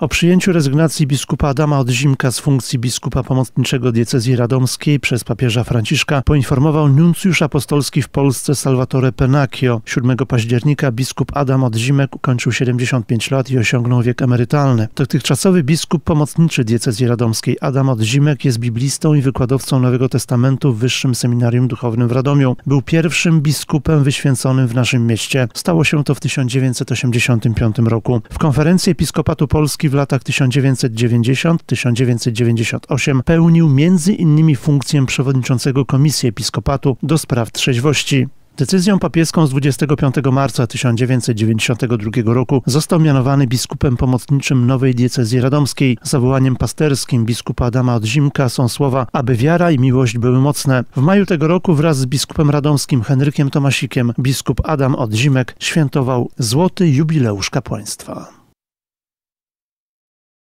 O przyjęciu rezygnacji biskupa Adama Odzimka z funkcji biskupa pomocniczego diecezji radomskiej przez papieża Franciszka poinformował nuncjusz apostolski w Polsce Salvatore Penacchio. 7 października biskup Adam Odzimek ukończył 75 lat i osiągnął wiek emerytalny. Dotychczasowy biskup pomocniczy diecezji radomskiej Adam Odzimek jest biblistą i wykładowcą Nowego Testamentu w Wyższym Seminarium Duchownym w Radomiu. Był pierwszym biskupem wyświęconym w naszym mieście. Stało się to w 1985 roku. W konferencji Episkopatu Polski w latach 1990-1998 pełnił m.in. funkcję przewodniczącego Komisji Episkopatu do spraw trzeźwości. Decyzją papieską z 25 marca 1992 roku został mianowany biskupem pomocniczym nowej diecezji radomskiej. Zawołaniem pasterskim biskupa Adama Odzimka są słowa, aby wiara i miłość były mocne. W maju tego roku wraz z biskupem radomskim Henrykiem Tomasikiem biskup Adam Odzimek świętował złoty jubileusz kapłaństwa.